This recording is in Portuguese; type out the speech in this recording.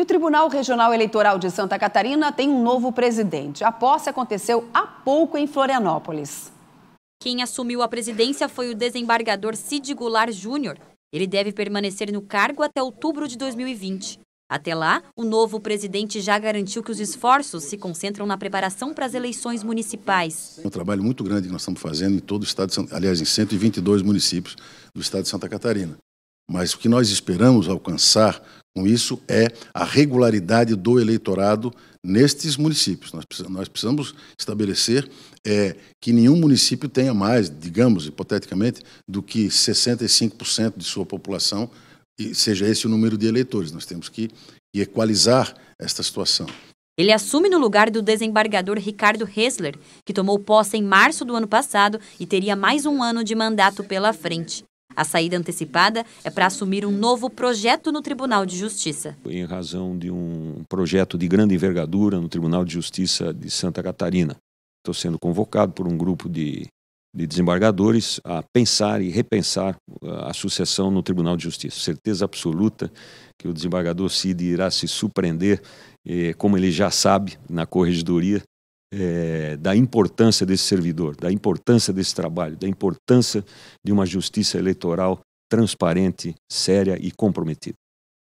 E o Tribunal Regional Eleitoral de Santa Catarina tem um novo presidente. A posse aconteceu há pouco em Florianópolis. Quem assumiu a presidência foi o desembargador Cid Goulart Júnior. Ele deve permanecer no cargo até outubro de 2020. Até lá, o novo presidente já garantiu que os esforços se concentram na preparação para as eleições municipais. É um trabalho muito grande que nós estamos fazendo em todo o estado, de, aliás, em 122 municípios do estado de Santa Catarina. Mas o que nós esperamos alcançar com isso é a regularidade do eleitorado nestes municípios. Nós precisamos, estabelecer é, que nenhum município tenha mais, digamos, hipoteticamente, do que 65% de sua população, e seja esse o número de eleitores. Nós temos que equalizar esta situação. Ele assume no lugar do desembargador Ricardo Hessler, que tomou posse em março do ano passado e teria mais um ano de mandato pela frente. A saída antecipada é para assumir um novo projeto no Tribunal de Justiça. Em razão de um projeto de grande envergadura no Tribunal de Justiça de Santa Catarina, estou sendo convocado por um grupo de, de desembargadores a pensar e repensar ah, a sucessão no Tribunal de Justiça. Certeza absoluta que o desembargador Cid irá se surpreender, eh, como ele já sabe, na corregedoria é, da importância desse servidor, da importância desse trabalho, da importância de uma justiça eleitoral transparente, séria e comprometida.